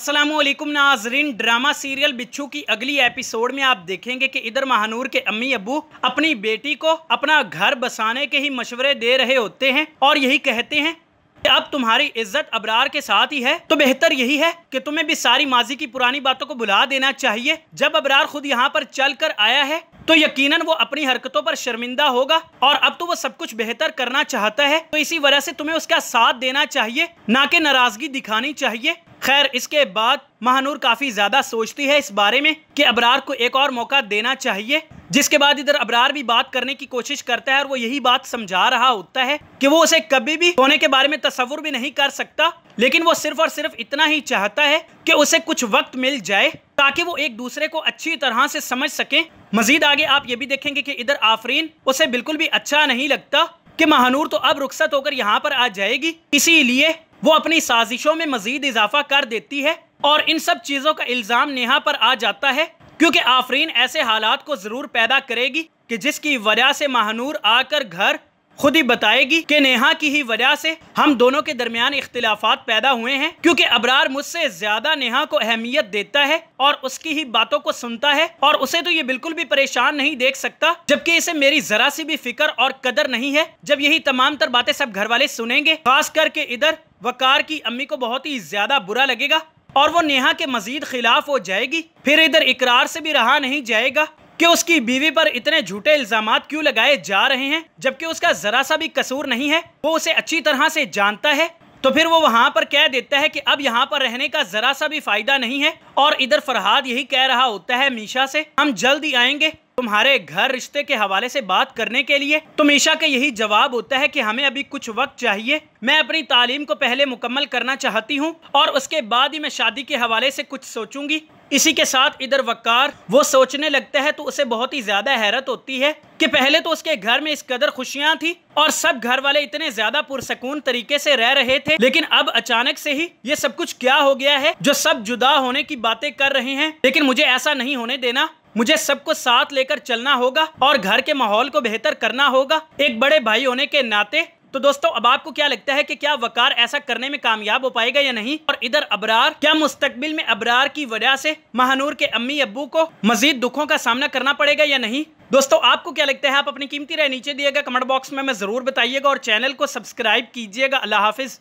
असलम नाजरीन drama serial बिच्छू की अगली एपिसोड में आप देखेंगे कि इधर महानूर के अम्मी अबू अपनी बेटी को अपना घर बसाने के ही मशवरे दे रहे होते हैं और यही कहते हैं कि अब तुम्हारी इज्जत अबरार के साथ ही है तो बेहतर यही है कि तुम्हें भी सारी माजी की पुरानी बातों को भुला देना चाहिए जब अबरार खुद यहाँ पर चल कर आया है तो यकीनन वो अपनी हरकतों पर शर्मिंदा होगा और अब तो वो सब कुछ बेहतर करना चाहता है तो इसी वजह से तुम्हें उसका साथ देना चाहिए ना कि नाराजगी दिखानी चाहिए खैर इसके बाद महानूर काफ़ी ज़्यादा सोचती है इस बारे में कि अबरार को एक और मौका देना चाहिए जिसके बाद इधर अबरार भी बात करने की कोशिश करता है और वो यही बात समझा रहा होता है कि वो उसे कभी भी सोने के बारे में तस्वुर भी नहीं कर सकता लेकिन वो सिर्फ और सिर्फ इतना ही चाहता है कि उसे कुछ वक्त मिल जाए ताकि वो एक दूसरे को अच्छी तरह से समझ सके मजीद आगे आप ये भी देखेंगे की इधर आफरीन उसे बिल्कुल भी अच्छा नहीं लगता कि महानूर तो अब रुखसत होकर यहाँ पर आ जाएगी इसीलिए वो अपनी साजिशों में मजीद इजाफा कर देती है और इन सब चीज़ों का इल्ज़ाम नेहा पर आ जाता है क्योंकि आफरीन ऐसे हालात को ज़रूर पैदा करेगी कि जिसकी वजह से महानूर आकर घर खुद ही बताएगी कि नेहा की ही वजह से हम दोनों के दरमियान इख्तिलाफात पैदा हुए हैं क्योंकि अबरार मुझसे ज्यादा नेहा को अहमियत देता है और उसकी ही बातों को सुनता है और उसे तो ये बिल्कुल भी परेशान नहीं देख सकता जबकि इसे मेरी जरा सी भी फिक्र और कदर नहीं है जब यही तमाम तर बातें सब घर वाले सुनेंगे खास करके इधर वकार की अम्मी को बहुत ही ज़्यादा बुरा लगेगा और वो नेहा के मजीद खिलाफ हो जाएगी फिर इधर इकरार से भी रहा नहीं जाएगा कि उसकी बीवी पर इतने झूठे इल्जाम क्यों लगाए जा रहे हैं जबकि उसका जरा सा भी कसूर नहीं है वो उसे अच्छी तरह से जानता है तो फिर वो वहाँ पर कह देता है कि अब यहाँ पर रहने का जरा सा भी फायदा नहीं है और इधर फरहाद यही कह रहा होता है मीशा से हम जल्द ही आएंगे तुम्हारे घर रिश्ते के हवाले से बात करने के लिए तो मीशा का यही जवाब होता है कि हमें अभी कुछ वक्त चाहिए मैं अपनी तालीम को पहले मुकम्मल करना चाहती हूँ और उसके बाद ही मैं शादी के हवाले से कुछ सोचूंगी इसी के साथ इधर वकार वो सोचने लगता है तो उसे बहुत ही ज्यादा हैरत होती है कि पहले तो उसके घर में इस कदर खुशियाँ थी और सब घर वाले इतने ज्यादा पुरसकून तरीके से रह रहे थे लेकिन अब अचानक से ही ये सब कुछ क्या हो गया है जो सब जुदा होने की बातें कर रहे हैं लेकिन मुझे ऐसा नहीं होने देना मुझे सबको साथ लेकर चलना होगा और घर के माहौल को बेहतर करना होगा एक बड़े भाई होने के नाते तो दोस्तों अब आपको क्या लगता है कि क्या वकार ऐसा करने में कामयाब हो पाएगा या नहीं और इधर अबरार क्या मुस्तकबिल में अबरार की वजह से महानूर के अम्मी अबू को मजीद दुखों का सामना करना पड़ेगा या नहीं दोस्तों आपको क्या लगता है आप अपनी कीमती राय नीचे दिएगा कमेंट बॉक्स में मैं जरूर बताइएगा और चैनल को सब्सक्राइब कीजिएगा अल्लाह हाफिज़